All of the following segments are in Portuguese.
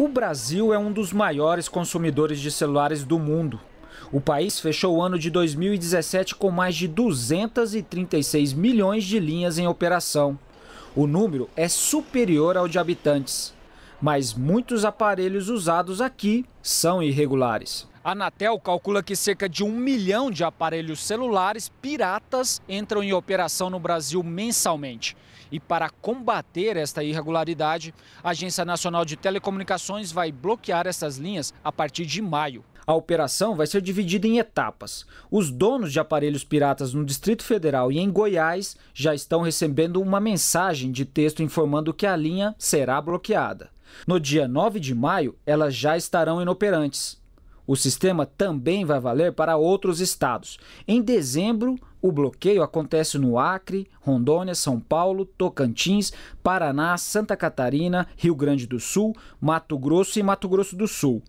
O Brasil é um dos maiores consumidores de celulares do mundo. O país fechou o ano de 2017 com mais de 236 milhões de linhas em operação. O número é superior ao de habitantes mas muitos aparelhos usados aqui são irregulares. A Anatel calcula que cerca de um milhão de aparelhos celulares piratas entram em operação no Brasil mensalmente. E para combater esta irregularidade, a Agência Nacional de Telecomunicações vai bloquear essas linhas a partir de maio. A operação vai ser dividida em etapas. Os donos de aparelhos piratas no Distrito Federal e em Goiás já estão recebendo uma mensagem de texto informando que a linha será bloqueada. No dia 9 de maio, elas já estarão inoperantes. O sistema também vai valer para outros estados. Em dezembro, o bloqueio acontece no Acre, Rondônia, São Paulo, Tocantins, Paraná, Santa Catarina, Rio Grande do Sul, Mato Grosso e Mato Grosso do Sul.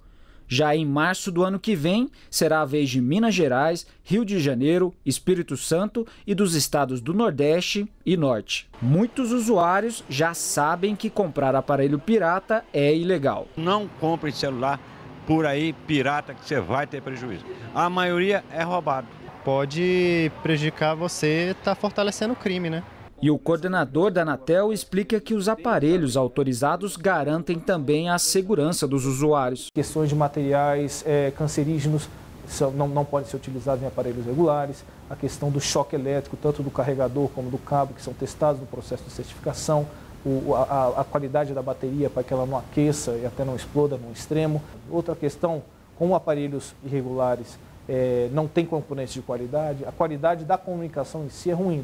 Já em março do ano que vem, será a vez de Minas Gerais, Rio de Janeiro, Espírito Santo e dos estados do Nordeste e Norte. Muitos usuários já sabem que comprar aparelho pirata é ilegal. Não compre celular por aí pirata que você vai ter prejuízo. A maioria é roubado. Pode prejudicar você, está fortalecendo o crime, né? E o coordenador da Anatel explica que os aparelhos autorizados garantem também a segurança dos usuários. Questões de materiais é, cancerígenos são, não, não podem ser utilizados em aparelhos regulares. A questão do choque elétrico, tanto do carregador como do cabo, que são testados no processo de certificação. O, a, a qualidade da bateria para que ela não aqueça e até não exploda no extremo. Outra questão, com aparelhos irregulares, é, não tem componentes de qualidade, a qualidade da comunicação em si é ruim.